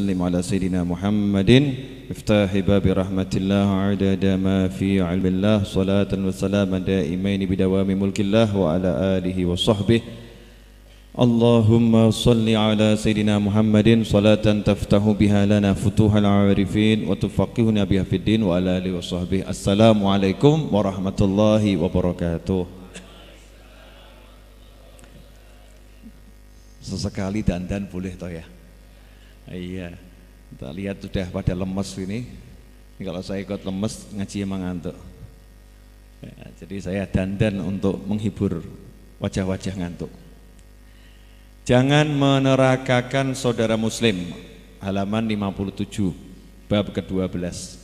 سلم على سيدنا محمد افتح باب رحمة الله عدد ما في علم الله صلاة وسلام دائمين بدوام ملك الله وعلى آله وصحبه اللهم صل على سيدنا محمد صلاة تفتح بها لنا فتوح العارفين وتفقهنا بها في الدين وعلى آله وصحبه السلام عليكم ورحمة الله وبركاته Sesekali dandan boleh toh ya? Iya. Kita lihat sudah pada lemes ini. ini kalau saya ikut lemes ngaji emang ngantuk. Ya, jadi saya dandan untuk menghibur wajah-wajah ngantuk. Jangan menerakakan saudara muslim. Halaman 57 bab ke-12.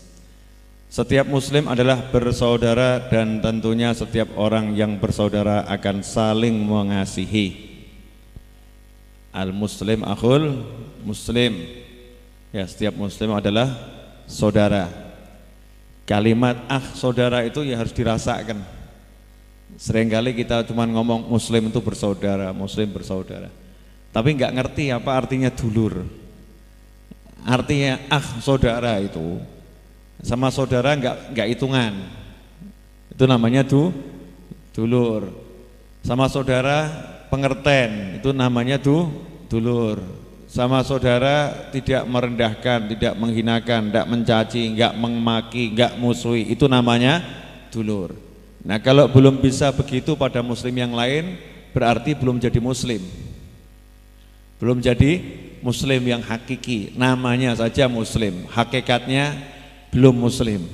Setiap muslim adalah bersaudara dan tentunya setiap orang yang bersaudara akan saling mengasihi al muslim akhul muslim ya setiap muslim adalah saudara kalimat ah saudara itu ya harus dirasakan seringkali kita cuma ngomong muslim itu bersaudara muslim bersaudara tapi nggak ngerti apa artinya dulur artinya ah saudara itu sama saudara nggak nggak hitungan itu namanya du dulur sama saudara pengerten itu namanya tuh dulur sama saudara tidak merendahkan, tidak menghinakan, tidak mencaci, enggak memaki, enggak musuhi, itu namanya dulur. Nah, kalau belum bisa begitu pada muslim yang lain, berarti belum jadi muslim. Belum jadi muslim yang hakiki, namanya saja muslim, hakikatnya belum muslim.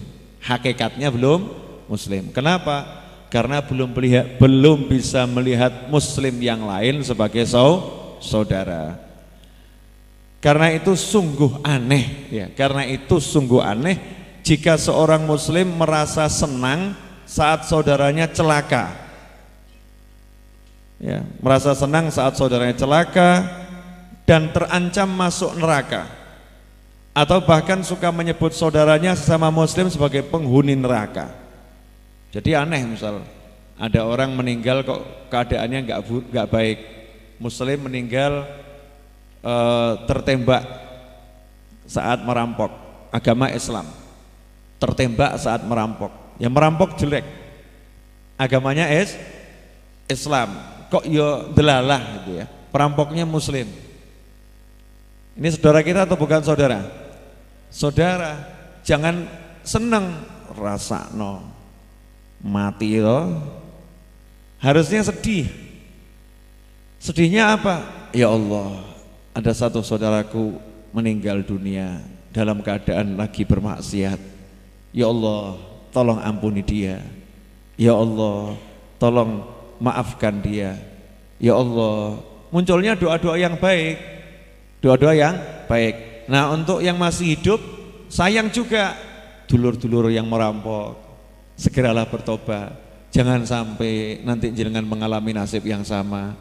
Hakikatnya belum muslim. Kenapa? karena belum melihat, belum bisa melihat muslim yang lain sebagai saudara. Karena itu sungguh aneh ya, karena itu sungguh aneh jika seorang muslim merasa senang saat saudaranya celaka. Ya, merasa senang saat saudaranya celaka dan terancam masuk neraka. Atau bahkan suka menyebut saudaranya sesama muslim sebagai penghuni neraka. Jadi aneh misal ada orang meninggal kok keadaannya nggak nggak baik, Muslim meninggal e, tertembak saat merampok agama Islam, tertembak saat merampok. Yang merampok jelek, agamanya es Islam. Kok yo ya delalah gitu ya? Perampoknya Muslim. Ini saudara kita atau bukan saudara? Saudara, jangan seneng rasa no mati itu ya. harusnya sedih sedihnya apa ya Allah ada satu saudaraku meninggal dunia dalam keadaan lagi bermaksiat ya Allah tolong ampuni dia ya Allah tolong maafkan dia ya Allah munculnya doa-doa yang baik doa-doa yang baik nah untuk yang masih hidup sayang juga dulur-dulur yang merampok segeralah bertobat. Jangan sampai nanti jenengan mengalami nasib yang sama,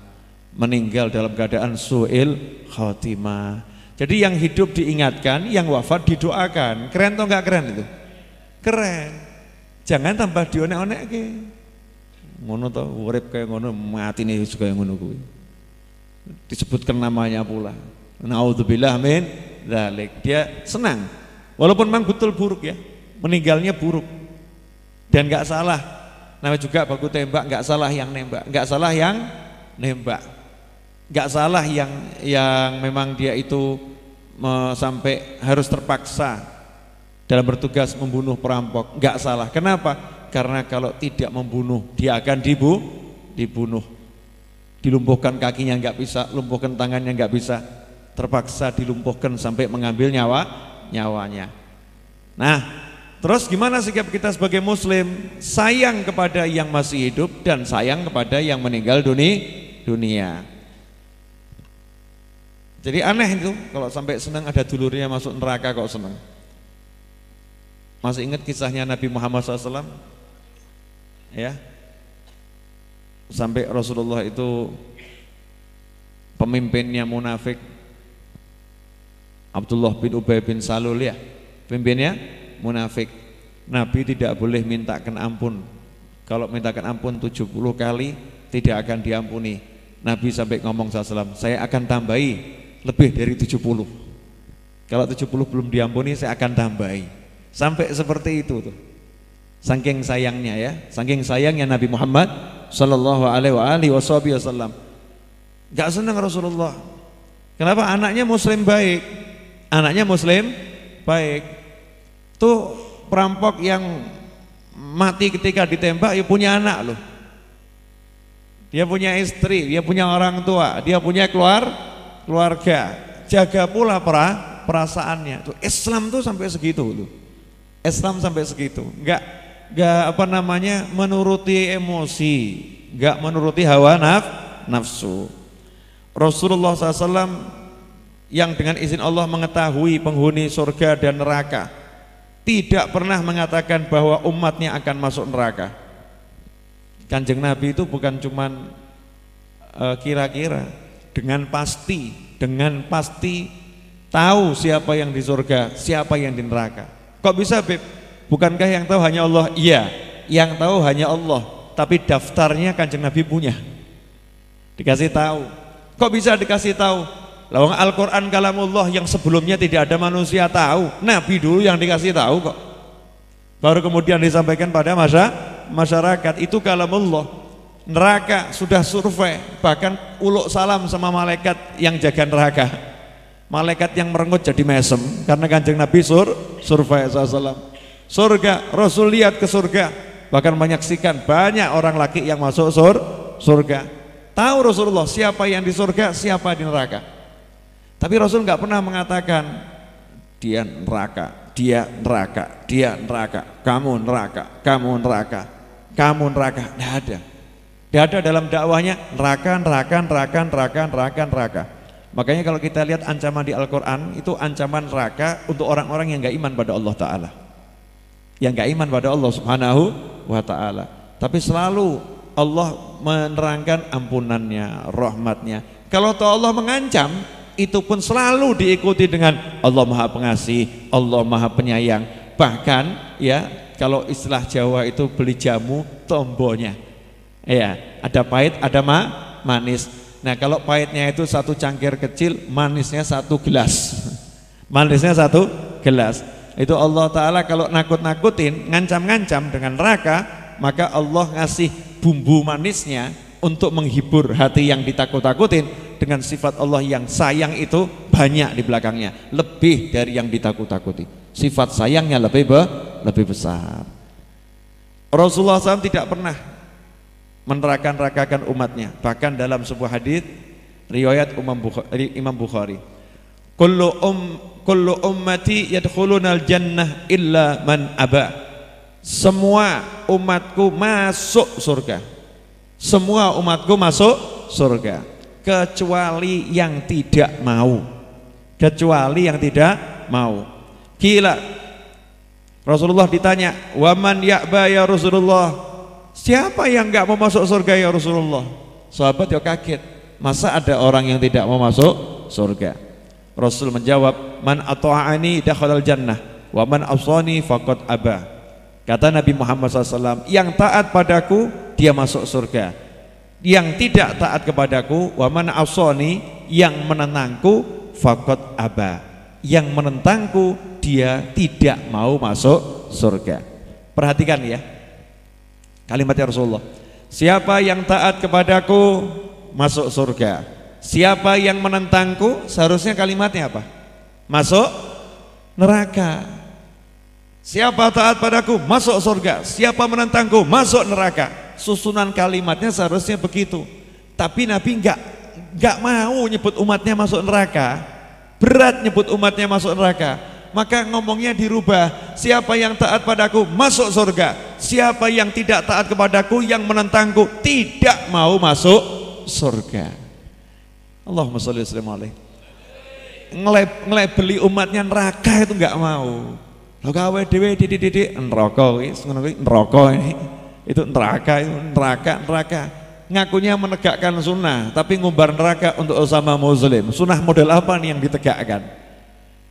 meninggal dalam keadaan suil khotimah. Jadi yang hidup diingatkan, yang wafat didoakan. Keren atau enggak keren itu? Keren. Jangan tambah dionek-onek ke. Ngono to, urip kayak ngono, mati nih juga yang ngono kuwi. Disebutkan namanya pula. Naudzubillah min dzalik. Dia senang. Walaupun memang betul buruk ya, meninggalnya buruk dan nggak salah, namanya juga baku tembak, nggak salah yang nembak, nggak salah yang nembak, nggak salah yang yang memang dia itu sampai harus terpaksa dalam bertugas membunuh perampok, nggak salah. Kenapa? Karena kalau tidak membunuh, dia akan dibu, dibunuh, dilumpuhkan kakinya nggak bisa, lumpuhkan tangannya nggak bisa, terpaksa dilumpuhkan sampai mengambil nyawa nyawanya. Nah, Terus gimana sikap kita sebagai muslim? Sayang kepada yang masih hidup dan sayang kepada yang meninggal dunia. dunia. Jadi aneh itu kalau sampai senang ada dulurnya masuk neraka kok senang. Masih ingat kisahnya Nabi Muhammad SAW? Ya, sampai Rasulullah itu pemimpinnya munafik Abdullah bin Ubay bin Salul ya, pemimpinnya munafik. Nabi tidak boleh mintakan ampun. Kalau mintakan ampun 70 kali tidak akan diampuni. Nabi sampai ngomong salam, saya akan tambahi lebih dari 70. Kalau 70 belum diampuni saya akan tambahi. Sampai seperti itu tuh. Saking sayangnya ya, saking sayangnya Nabi Muhammad sallallahu alaihi wasallam. Gak senang Rasulullah. Kenapa anaknya muslim baik? Anaknya muslim baik itu perampok yang mati ketika ditembak ya punya anak loh. Dia punya istri, dia punya orang tua, dia punya keluar keluarga. Jaga pula pra, perasaannya. Tuh, Islam tuh sampai segitu loh. Islam sampai segitu. Enggak enggak apa namanya menuruti emosi, enggak menuruti hawa naf, nafsu. Rasulullah SAW yang dengan izin Allah mengetahui penghuni surga dan neraka tidak pernah mengatakan bahwa umatnya akan masuk neraka. Kanjeng Nabi itu bukan cuman e, kira-kira, uh, dengan pasti, dengan pasti tahu siapa yang di surga, siapa yang di neraka. Kok bisa, Beb? Bukankah yang tahu hanya Allah? Iya, yang tahu hanya Allah, tapi daftarnya Kanjeng Nabi punya. Dikasih tahu. Kok bisa dikasih tahu? Lawang Al-Quran kalamullah yang sebelumnya tidak ada manusia tahu. Nabi dulu yang dikasih tahu kok. Baru kemudian disampaikan pada masa masyarakat. Itu kalamullah. Neraka sudah survei, bahkan uluk salam sama malaikat yang jaga neraka. Malaikat yang merengut jadi mesem karena kanjeng Nabi sur survei SAW. Surga, Rasul lihat ke surga, bahkan menyaksikan banyak orang laki yang masuk sur surga. Tahu Rasulullah siapa yang di surga, siapa di neraka. Tapi Rasul nggak pernah mengatakan dia neraka, dia neraka, dia neraka, kamu neraka, kamu neraka, kamu neraka, tidak ada. Tidak ada dalam dakwahnya neraka, neraka, neraka, neraka, neraka, neraka. Makanya kalau kita lihat ancaman di Al-Quran itu ancaman neraka untuk orang-orang yang nggak iman pada Allah Ta'ala. Yang nggak iman pada Allah Subhanahu wa Ta'ala. Tapi selalu Allah menerangkan ampunannya, rahmatnya. Kalau Allah mengancam, itu pun selalu diikuti dengan Allah Maha Pengasih, Allah Maha Penyayang. Bahkan ya kalau istilah Jawa itu beli jamu tombonya. Ya, ada pahit, ada ma manis. Nah, kalau pahitnya itu satu cangkir kecil, manisnya satu gelas. manisnya satu gelas. Itu Allah taala kalau nakut-nakutin, ngancam-ngancam dengan neraka, maka Allah ngasih bumbu manisnya untuk menghibur hati yang ditakut-takutin dengan sifat Allah yang sayang itu banyak di belakangnya lebih dari yang ditakut-takuti sifat sayangnya lebih be lebih besar Rasulullah SAW tidak pernah menerakan-rakakan umatnya bahkan dalam sebuah hadis riwayat Imam Bukhari kullu um kullu ummati yadkhulunal jannah illa man aba semua umatku masuk surga semua umatku masuk surga kecuali yang tidak mau kecuali yang tidak mau gila Rasulullah ditanya waman ya'ba ya Rasulullah siapa yang nggak mau masuk surga ya Rasulullah sahabat ya kaget masa ada orang yang tidak mau masuk surga Rasul menjawab man ato'ani dakhalal jannah wa man afsani faqad abah kata Nabi Muhammad SAW yang taat padaku dia masuk surga yang tidak taat kepadaku waman asoni yang menentangku fakot aba yang menentangku dia tidak mau masuk surga perhatikan ya kalimatnya Rasulullah siapa yang taat kepadaku masuk surga siapa yang menentangku seharusnya kalimatnya apa masuk neraka Siapa taat padaku masuk surga, siapa menentangku masuk neraka. Susunan kalimatnya seharusnya begitu. Tapi Nabi enggak enggak mau nyebut umatnya masuk neraka. Berat nyebut umatnya masuk neraka. Maka ngomongnya dirubah. Siapa yang taat padaku masuk surga. Siapa yang tidak taat kepadaku yang menentangku tidak mau masuk surga. Allahumma sholli wa Ngeleb, ngelebeli umatnya neraka itu enggak mau. Lho kawe dhewe dididik neraka wis ngono kuwi neraka ini itu neraka itu neraka neraka ngakunya menegakkan sunnah tapi ngumbar neraka untuk Osama Muslim sunnah model apa nih yang ditegakkan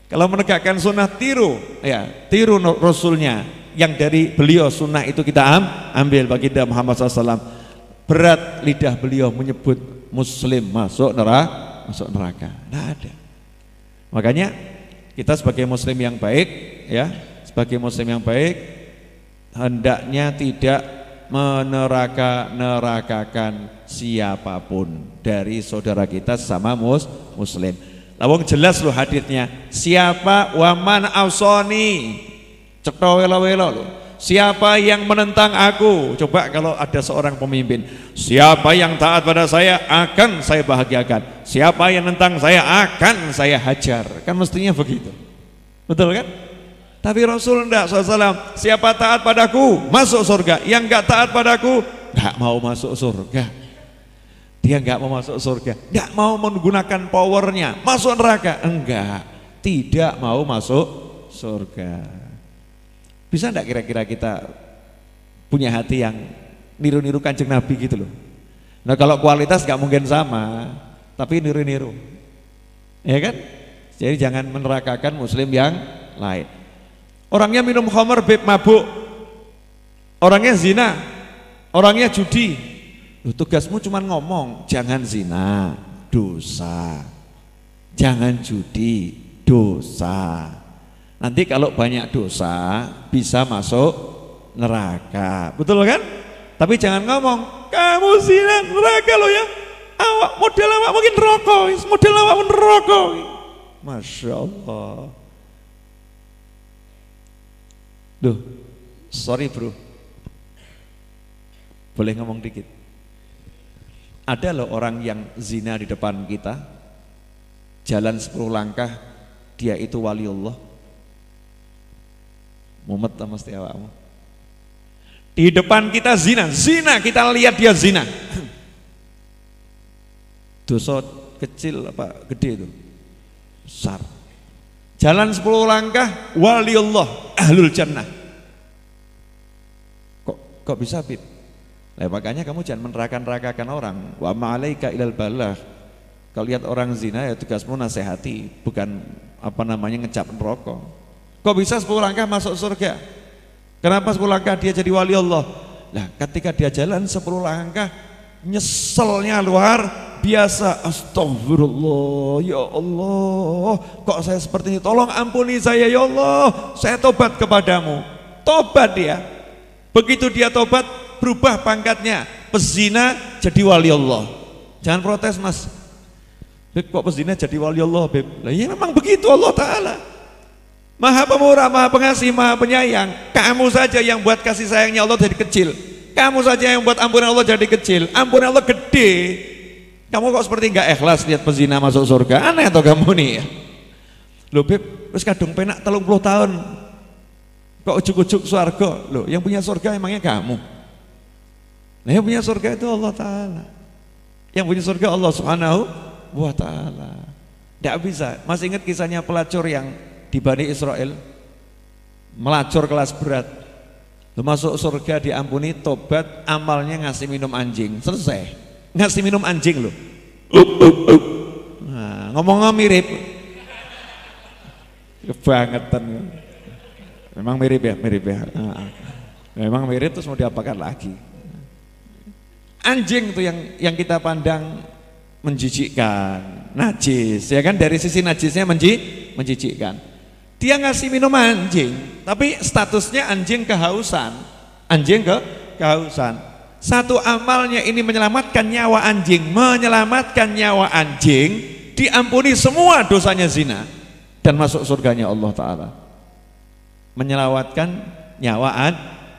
kalau menegakkan sunnah tiru ya tiru Rasulnya yang dari beliau sunnah itu kita ambil bagi baginda Muhammad SAW berat lidah beliau menyebut muslim masuk neraka masuk neraka tidak ada makanya kita sebagai muslim yang baik ya sebagai muslim yang baik hendaknya tidak meneraka-nerakakan siapapun dari saudara kita sama mus muslim. Lawang jelas loh hadisnya. Siapa waman ausoni cetro welo welo loh. Siapa yang menentang aku? Coba kalau ada seorang pemimpin, siapa yang taat pada saya akan saya bahagiakan. Siapa yang menentang saya akan saya hajar. Kan mestinya begitu. Betul kan? Tapi Rasul enggak SAW, siapa taat padaku masuk surga, yang enggak taat padaku enggak mau masuk surga. Dia enggak mau masuk surga, enggak mau menggunakan powernya, masuk neraka, enggak, tidak mau masuk surga. Bisa enggak kira-kira kita punya hati yang niru-niru kanjeng Nabi gitu loh. Nah kalau kualitas enggak mungkin sama, tapi niru-niru. Ya kan? Jadi jangan menerakakan muslim yang lain. Orangnya minum khamar, beb mabuk. Orangnya zina. Orangnya judi. Loh, tugasmu cuma ngomong, jangan zina, dosa. Jangan judi, dosa. Nanti kalau banyak dosa bisa masuk neraka. Betul kan? Tapi jangan ngomong, kamu zina neraka lo ya. Awak model awak mungkin rokok, model awak pun rokok. Masya Allah. Duh, sorry bro. Boleh ngomong dikit. Ada loh orang yang zina di depan kita, jalan 10 langkah, dia itu wali Allah. Mumet sama setiap kamu. Di depan kita zina, zina kita lihat dia zina. Dosa kecil apa gede itu? Besar. Jalan 10 langkah waliullah ahlul jannah. Kok kok bisa, Bib? Nah, makanya kamu jangan menerakan-rakakan orang. Wa ma'alaika ilal balah. Kalau lihat orang zina ya tugasmu nasihati, bukan apa namanya ngecap rokok. Kok bisa 10 langkah masuk surga? Kenapa 10 langkah dia jadi wali Allah? Nah, ketika dia jalan 10 langkah nyeselnya luar biasa astagfirullah ya Allah kok saya seperti ini tolong ampuni saya ya Allah saya tobat kepadamu tobat dia begitu dia tobat berubah pangkatnya pezina jadi wali Allah jangan protes mas Beb, kok pezina jadi wali Allah Beb? Lah, ya memang begitu Allah Ta'ala Maha pemurah, maha pengasih, maha penyayang Kamu saja yang buat kasih sayangnya Allah dari kecil kamu saja yang buat ampunan Allah jadi kecil, ampunan Allah gede. Kamu kok seperti nggak ikhlas lihat pezina masuk surga? Aneh atau kamu nih? Ya? Loh Beb, terus kadung penak telung puluh tahun. Kok ujuk-ujuk surga? Loh, yang punya surga emangnya kamu? Nah, yang punya surga itu Allah Ta'ala. Yang punya surga Allah Subhanahu wa Ta'ala. Tidak bisa. Masih ingat kisahnya pelacur yang di Bani Israel? Melacur kelas berat Lu masuk surga diampuni tobat amalnya ngasih minum anjing selesai ngasih minum anjing lo nah, ngomong mirip kebangetan memang mirip ya mirip ya nah, memang mirip terus mau diapakan lagi anjing tuh yang yang kita pandang menjijikkan najis ya kan dari sisi najisnya menji, menjijikkan dia ngasih minum anjing, tapi statusnya anjing kehausan. Anjing ke kehausan. Satu amalnya ini menyelamatkan nyawa anjing, menyelamatkan nyawa anjing, diampuni semua dosanya zina dan masuk surganya Allah taala. Menyelamatkan nyawa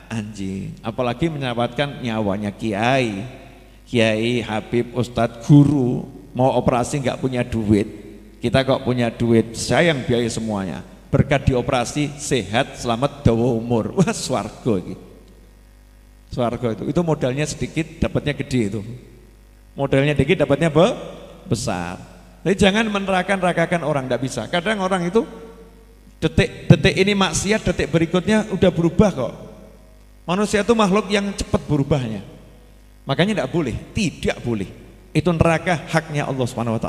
anjing, apalagi menyelamatkan nyawanya kiai, kiai, habib, ustadz, guru, mau operasi nggak punya duit, kita kok punya duit, sayang yang semuanya berkat dioperasi sehat selamat dawa umur wah swargo ini swargo itu itu modalnya sedikit dapatnya gede itu modalnya sedikit dapatnya be besar jadi jangan menerakan rakakan orang tidak bisa kadang orang itu detik detik ini maksiat detik berikutnya udah berubah kok manusia itu makhluk yang cepat berubahnya makanya tidak boleh tidak boleh itu neraka haknya Allah swt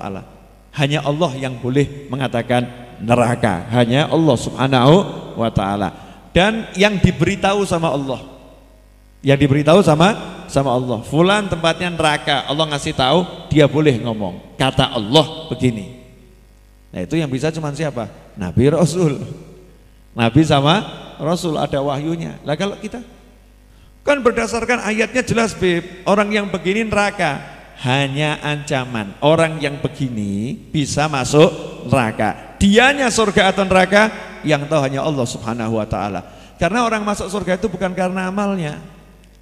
hanya Allah yang boleh mengatakan neraka hanya Allah subhanahu wa ta'ala dan yang diberitahu sama Allah yang diberitahu sama sama Allah fulan tempatnya neraka Allah ngasih tahu dia boleh ngomong kata Allah begini nah itu yang bisa cuman siapa Nabi Rasul Nabi sama Rasul ada wahyunya lah kalau kita kan berdasarkan ayatnya jelas Bib orang yang begini neraka hanya ancaman. Orang yang begini bisa masuk neraka. Dianya surga atau neraka yang tahu hanya Allah Subhanahu wa taala. Karena orang masuk surga itu bukan karena amalnya.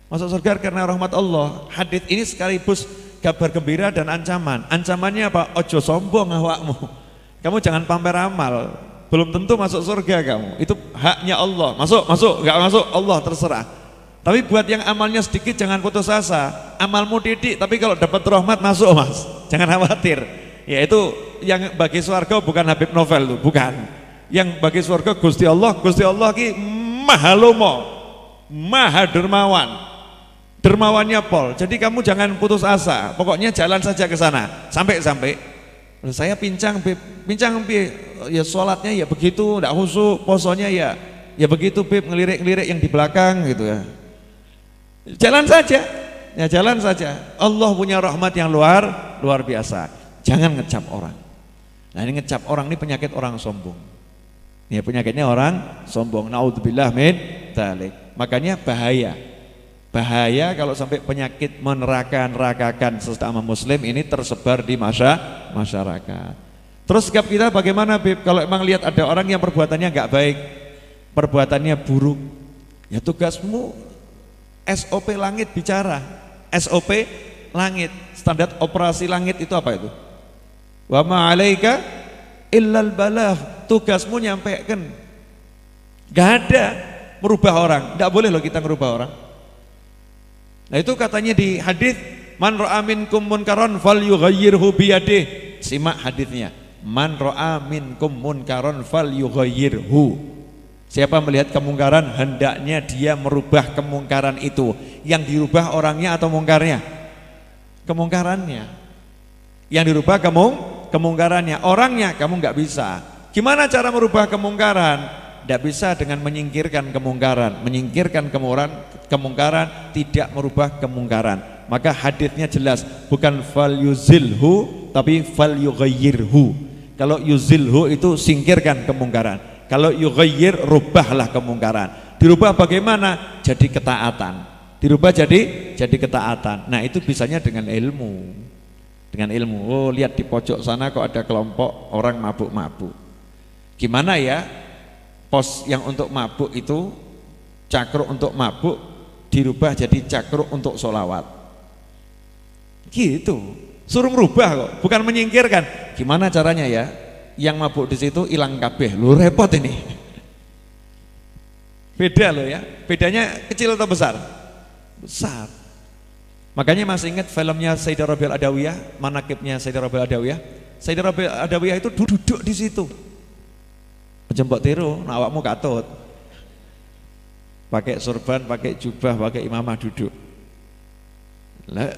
Masuk surga karena rahmat Allah. Hadis ini sekaligus kabar gembira dan ancaman. Ancamannya apa? Ojo sombong awakmu. Kamu jangan pamer amal. Belum tentu masuk surga kamu. Itu haknya Allah. Masuk, masuk, enggak masuk Allah terserah. Tapi buat yang amalnya sedikit jangan putus asa. Amalmu didik, tapi kalau dapat rahmat masuk mas. Jangan khawatir. Ya itu yang bagi surga bukan Habib Novel tuh, bukan. Yang bagi surga Gusti Allah, Gusti Allah ki maha lomo, maha dermawan. Dermawannya Paul. Jadi kamu jangan putus asa. Pokoknya jalan saja ke sana sampai-sampai. Saya pincang, Pincang, Ya sholatnya ya begitu, enggak khusyuk, posonya ya ya begitu Bib ngelirik-ngelirik yang di belakang gitu ya. Jalan saja. Ya jalan saja. Allah punya rahmat yang luar luar biasa. Jangan ngecap orang. Nah ini ngecap orang ini penyakit orang sombong. Ya penyakitnya orang sombong. Naudzubillah min dalik Makanya bahaya. Bahaya kalau sampai penyakit menerakan nerakakan sesama muslim ini tersebar di masa masyarakat. Terus sikap kita bagaimana Bib? Kalau emang lihat ada orang yang perbuatannya nggak baik, perbuatannya buruk, ya tugasmu SOP langit bicara. SOP langit, standar operasi langit itu apa itu? Wa ma'alaika illal balah Tugasmu nyampaikan. Gak ada merubah orang. Tidak boleh loh kita merubah orang. Nah itu katanya di hadis man ra'a minkum munkaron fal yughayyirhu biyadih. Simak hadisnya. Man ra'a minkum munkaron fal yughayyirhu Siapa melihat kemungkaran, hendaknya dia merubah kemungkaran itu. Yang dirubah orangnya atau mungkarnya? Kemungkarannya. Yang dirubah kemung, kemungkarannya. Orangnya kamu nggak bisa. Gimana cara merubah kemungkaran? nggak bisa dengan menyingkirkan kemungkaran. Menyingkirkan kemungkaran, kemungkaran tidak merubah kemungkaran. Maka hadisnya jelas, bukan fal yuzilhu tapi fal yughayyirhu. Kalau yuzilhu itu singkirkan kemungkaran kalau yughayyir rubahlah kemungkaran. Dirubah bagaimana? Jadi ketaatan. Dirubah jadi jadi ketaatan. Nah, itu bisanya dengan ilmu. Dengan ilmu. Oh, lihat di pojok sana kok ada kelompok orang mabuk-mabuk. Gimana ya? Pos yang untuk mabuk itu cakruk untuk mabuk dirubah jadi cakruk untuk solawat. Gitu. Suruh merubah kok, bukan menyingkirkan. Gimana caranya ya? yang mabuk di situ hilang kabeh. Lu repot ini. Beda loh ya. Bedanya kecil atau besar? Besar. Makanya masih ingat filmnya Sayyidah Rabiul Adawiyah, manakibnya Sayyidah Rabiul Adawiyah. Sayyidah Rabiul Adawiyah itu duduk duduk di situ. Jembok tiru, nawakmu katut. Pakai sorban, pakai jubah, pakai imamah duduk. Lah,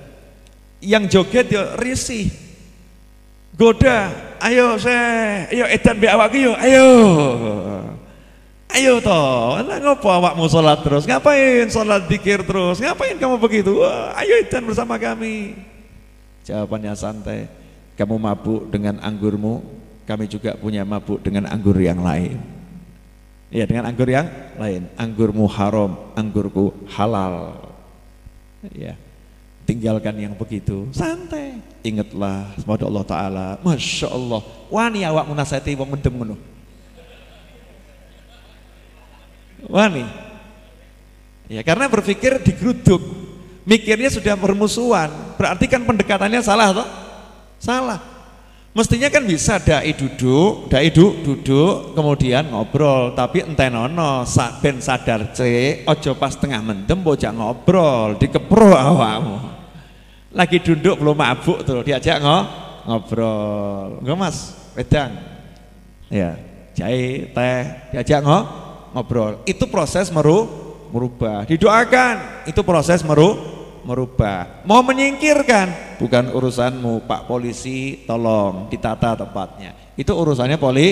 yang joget ya risih, goda ayo saya ayo edan bi awak yo ayo ayo toh lah ngopo awakmu sholat terus ngapain sholat dikir terus ngapain kamu begitu Wah, ayo edan bersama kami jawabannya santai kamu mabuk dengan anggurmu kami juga punya mabuk dengan anggur yang lain ya dengan anggur yang lain anggurmu haram anggurku halal ya tinggalkan yang begitu santai ingatlah semoga Allah Ta'ala Masya Allah wani awak munasati wong mendem ngono wani ya karena berpikir digeruduk mikirnya sudah permusuhan berarti kan pendekatannya salah toh salah mestinya kan bisa dai duduk dai duduk duduk kemudian ngobrol tapi entenono ben sadar c ojo pas tengah mendem bocah ngobrol dikepro awakmu lagi duduk belum mabuk tuh diajak ngoh ngobrol ngemas mas wedang ya cai teh diajak ngoh ngobrol itu proses meru merubah didoakan itu proses meru merubah mau menyingkirkan bukan urusanmu pak polisi tolong ditata tempatnya itu urusannya poli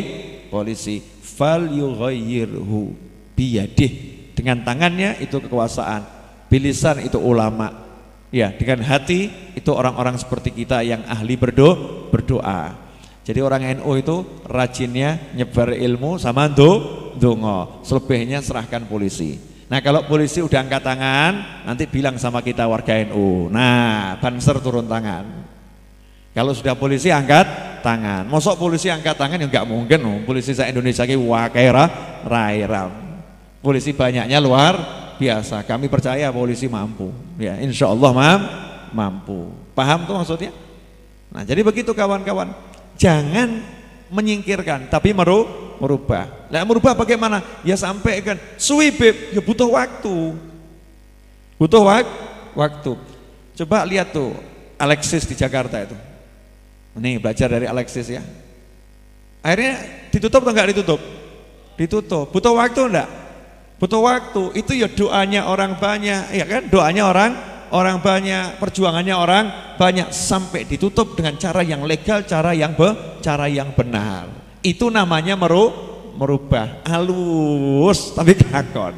polisi fal yughayyirhu biyadih dengan tangannya itu kekuasaan bilisan itu ulama Ya, dengan hati itu orang-orang seperti kita yang ahli berdo berdoa. Jadi orang NU itu rajinnya nyebar ilmu sama do dongo, selebihnya serahkan polisi. Nah kalau polisi udah angkat tangan, nanti bilang sama kita warga NU. Nah, banser turun tangan. Kalau sudah polisi angkat tangan, mosok polisi angkat tangan ya nggak mungkin. Oh. Polisi saya Indonesia ki wakaira rairam. Polisi banyaknya luar biasa. Kami percaya polisi mampu. Ya, insya Allah maaf, mampu. Paham tuh maksudnya? Nah, jadi begitu kawan-kawan. Jangan menyingkirkan, tapi meru merubah. Lah merubah bagaimana? Ya sampaikan. Suwi beb, ya butuh waktu. Butuh wak waktu. Coba lihat tuh Alexis di Jakarta itu. Nih belajar dari Alexis ya. Akhirnya ditutup atau enggak ditutup? Ditutup. Butuh waktu enggak? butuh waktu itu ya doanya orang banyak ya kan doanya orang orang banyak perjuangannya orang banyak sampai ditutup dengan cara yang legal cara yang be, cara yang benar itu namanya meru, merubah halus tapi kelakon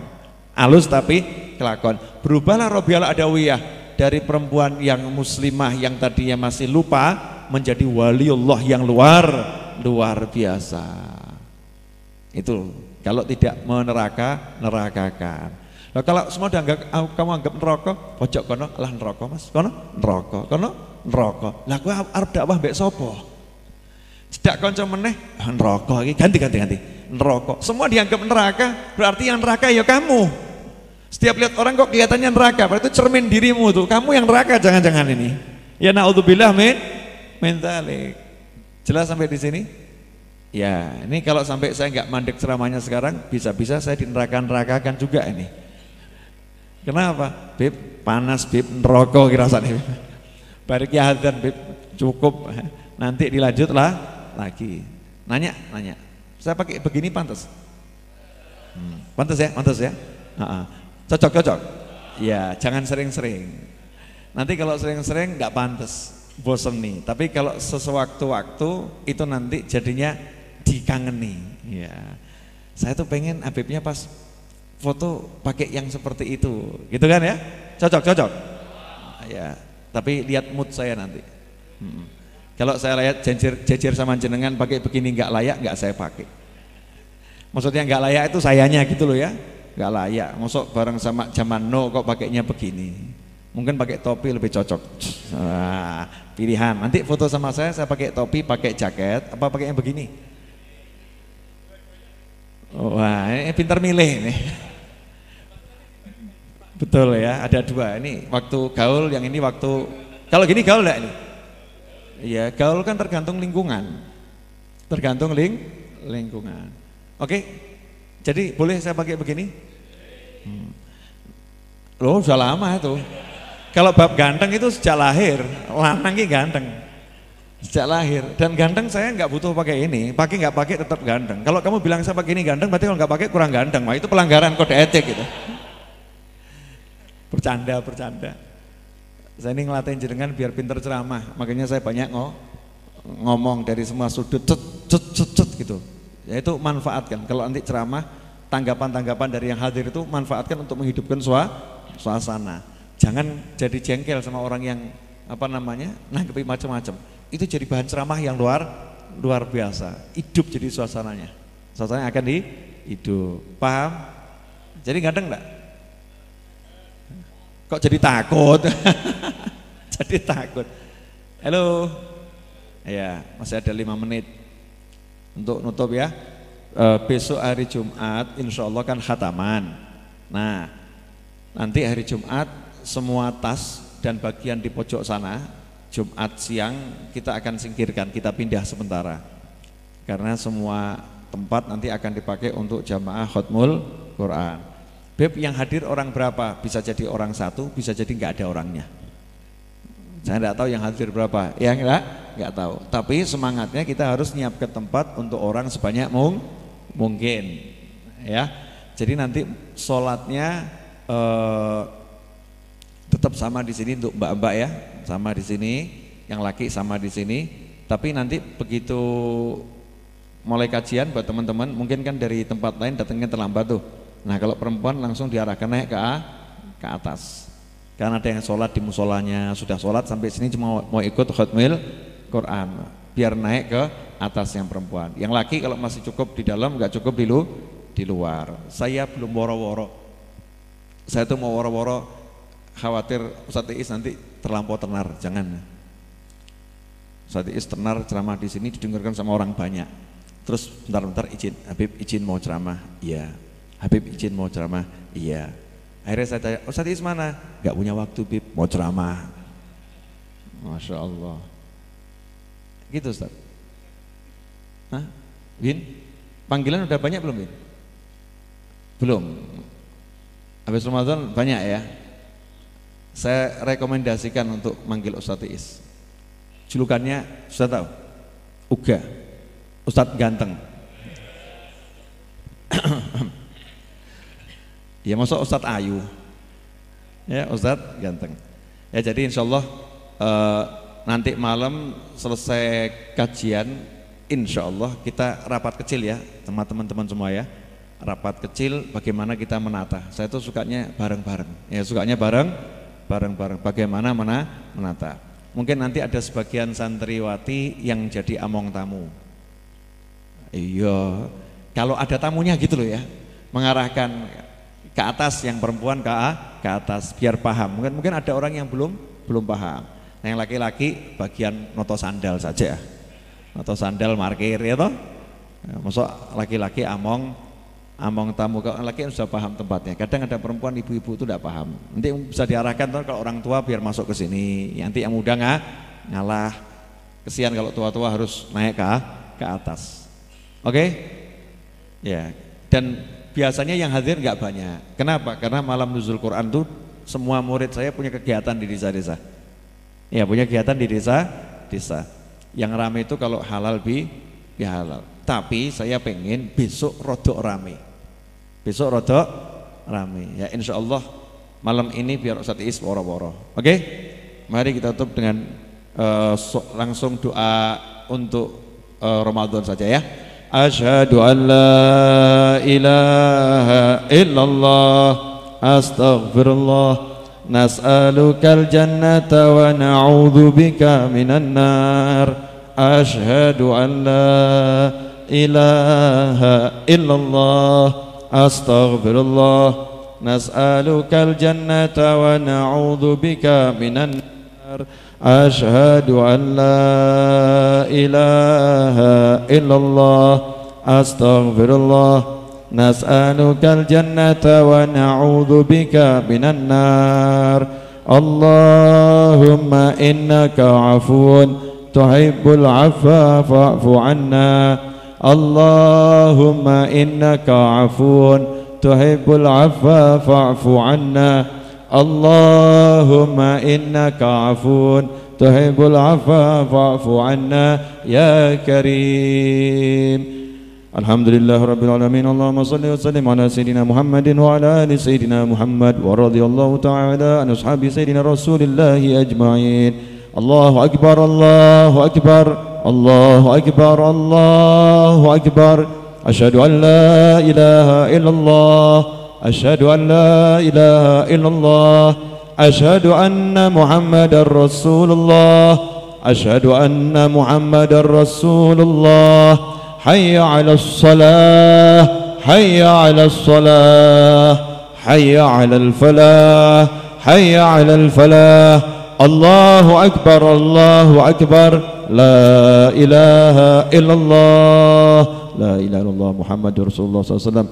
halus tapi kelakon berubahlah Robiala Adawiyah dari perempuan yang muslimah yang tadinya masih lupa menjadi waliullah yang luar luar biasa itu kalau tidak meneraka, nerakakan. Nah, kalau semua dianggap ah, kamu anggap neraka, pojok kono lah neraka mas, kono neraka, kono neraka. Lah Arab harap dakwah mbak sopo. Tidak konco meneh ah, neraka lagi. ganti ganti ganti. Neraka. Semua dianggap neraka, berarti yang neraka ya kamu. Setiap lihat orang kok kelihatannya neraka, berarti itu cermin dirimu tuh. Kamu yang neraka jangan-jangan ini. Ya naudzubillah min min Jelas sampai di sini? Ya, ini kalau sampai saya nggak mandek ceramahnya sekarang, bisa-bisa saya di neraka-nerakakan juga ini. Kenapa? Bib, panas bib, kira rasanya. Barik ya hadirin bib, cukup. Nanti dilanjutlah lagi. Nanya, nanya. Saya pakai begini pantas. Hmm, pantas ya, pantas ya. Cocok, cocok. Ya, jangan sering-sering. Nanti kalau sering-sering nggak -sering, pantas, bosen nih. Tapi kalau sesuatu waktu itu nanti jadinya dikangeni. Ya. Saya tuh pengen Abibnya pas foto pakai yang seperti itu, gitu kan ya? Cocok, cocok. Ya, tapi lihat mood saya nanti. Hmm. Kalau saya lihat jejer, jejer sama jenengan pakai begini nggak layak, nggak saya pakai. Maksudnya nggak layak itu sayanya gitu loh ya, nggak layak. Masuk bareng sama zaman no kok pakainya begini. Mungkin pakai topi lebih cocok. Ah, pilihan. Nanti foto sama saya, saya pakai topi, pakai jaket, apa pakai yang begini? Wah, ini pinter milih nih. Betul ya, ada dua. Ini waktu gaul, yang ini waktu kalau gini gaul enggak ini? Iya, gaul kan tergantung lingkungan. Tergantung ling lingkungan. Oke. Jadi boleh saya pakai begini? Hmm. Loh, sudah lama itu. Kalau bab ganteng itu sejak lahir, lanang ganteng. Sejak lahir. Dan ganteng saya nggak butuh pakai ini, pakai nggak pakai tetap ganteng. Kalau kamu bilang saya pakai ini ganteng, berarti kalau nggak pakai kurang ganteng. mah itu pelanggaran kode etik gitu. Bercanda, bercanda. Saya ini ngelatih jenengan biar pinter ceramah, makanya saya banyak ngo ngomong dari semua sudut, cut cut cut cut gitu. Ya itu manfaatkan, kalau nanti ceramah, tanggapan-tanggapan dari yang hadir itu manfaatkan untuk menghidupkan sua, suasana. Jangan jadi jengkel sama orang yang apa namanya, nanggepi macam-macam itu jadi bahan ceramah yang luar luar biasa. Hidup jadi suasananya. Suasananya akan di hidup. Paham? Jadi kadang enggak? Kok jadi takut? jadi takut. Halo. Ya, masih ada lima menit untuk nutup ya. E, besok hari Jumat, insya Allah kan khataman. Nah, nanti hari Jumat semua tas dan bagian di pojok sana Jumat siang kita akan singkirkan, kita pindah sementara. Karena semua tempat nanti akan dipakai untuk jamaah khutmul Quran. Beb yang hadir orang berapa? Bisa jadi orang satu, bisa jadi nggak ada orangnya. Saya enggak tahu yang hadir berapa. Ya enggak? Enggak tahu. Tapi semangatnya kita harus nyiap ke tempat untuk orang sebanyak mung mungkin. Ya. Jadi nanti sholatnya eh, tetap sama di sini untuk mbak-mbak ya, sama di sini, yang laki sama di sini. Tapi nanti begitu mulai kajian buat teman-teman, mungkin kan dari tempat lain datangnya terlambat tuh. Nah kalau perempuan langsung diarahkan naik ke ke atas. Karena ada yang sholat di musolanya, sudah sholat sampai sini cuma mau ikut khutmil Quran. Biar naik ke atas yang perempuan. Yang laki kalau masih cukup di dalam, nggak cukup di, di luar. Saya belum woro-woro. Saya tuh mau woro-woro khawatir Ustadz Iis nanti terlampau tenar, jangan. Ustadz Iis tenar ceramah di sini didengarkan sama orang banyak. Terus bentar-bentar izin, Habib izin mau ceramah, iya. Habib izin mau ceramah, iya. Akhirnya saya tanya, Ustadz Iis mana? Gak punya waktu Bib, mau ceramah. Masya Allah. Gitu Ustaz. Hah? Bin, panggilan udah banyak belum Bin? Belum. Habis Ramadan banyak ya, saya rekomendasikan untuk manggil Ustadz Iis. Julukannya sudah tahu? Uga. Ustadz ganteng. ya masuk Ustadz Ayu. Ya Ustadz ganteng. Ya jadi insya Allah eh, nanti malam selesai kajian insya Allah kita rapat kecil ya teman-teman semua ya rapat kecil bagaimana kita menata saya tuh sukanya bareng-bareng ya sukanya bareng bareng-bareng bagaimana mana menata. Mungkin nanti ada sebagian santriwati yang jadi among tamu. Iya, kalau ada tamunya gitu loh ya, mengarahkan ke atas yang perempuan ke ke atas biar paham. Mungkin mungkin ada orang yang belum belum paham. Nah, yang laki-laki bagian noto sandal saja. Noto sandal markir ya toh. Ya, Masuk laki-laki among among tamu kalau laki kan sudah paham tempatnya kadang ada perempuan ibu-ibu itu tidak paham nanti bisa diarahkan kalau orang tua biar masuk ke sini nanti yang muda nggak ngalah kesian kalau tua-tua harus naik ke ke atas oke okay? ya dan biasanya yang hadir nggak banyak kenapa karena malam nuzul Quran tuh semua murid saya punya kegiatan di desa-desa ya punya kegiatan di desa desa yang ramai itu kalau halal bi, bi halal tapi saya pengen besok rodok rame besok rodok rame ya insya Allah malam ini biar Ustaz Is woro-woro oke okay? mari kita tutup dengan uh, langsung doa untuk uh, Ramadan saja ya Ashadu an la ilaha illallah Astaghfirullah Nas'alukal jannata wa na'udhu bika minan nar Ashadu an la ilaha إله إلا الله أستغفر الله نسألك الجنة ونعوذ بك من النار أشهد أن لا إله إلا الله أستغفر الله نسألك الجنة ونعوذ بك من النار اللهم إنك عفو تحب العفو فاعف عنا اللهم إنك عفو تحب العفو فاعف عنا اللهم إنك عفو تحب العفو فاعف عنا يا كريم الحمد لله رب العالمين اللهم صل وسلم على سيدنا محمد وعلى ال سيدنا محمد ورضي الله تعالى عن اصحاب سيدنا رسول الله اجمعين الله اكبر الله اكبر الله أكبر الله أكبر أشهد أن لا إله إلا الله أشهد أن لا إله إلا الله أشهد أن محمد رسول الله أشهد أن محمد رسول الله حي على الصلاة حي على الصلاة حي على الفلاح حي على الفلاح الله أكبر الله أكبر لا إله إلا الله لا إله إلا الله محمد رسول الله صلى الله عليه وسلم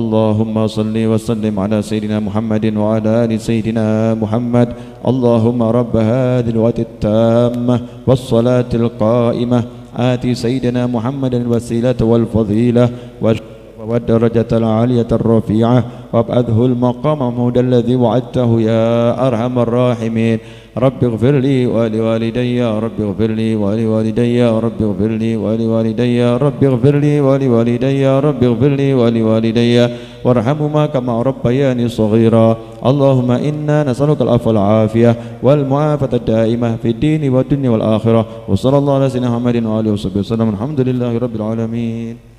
اللهم صل وسلم على سيدنا محمد وعلى آل سيدنا محمد اللهم رب هذه الوقت التامة والصلاة القائمة آتي سيدنا محمد الوسيلة والفضيلة واشكر والدرجة العالية الرفيعة وابعثه المقام محمود الذي وعدته يا أرحم الراحمين رب اغفر لي ولوالدي رب اغفر لي ولوالدي رب اغفر لي ولوالدي رب اغفر لي ولوالدي رب اغفر لي ولوالدي وارحمهما كما ربياني صغيرا اللهم إنا نسألك العفو والعافية والمعافاة الدائمة في الدين والدنيا والآخرة وصلى الله على سيدنا محمد وآله وصحبه وسلم الحمد لله رب العالمين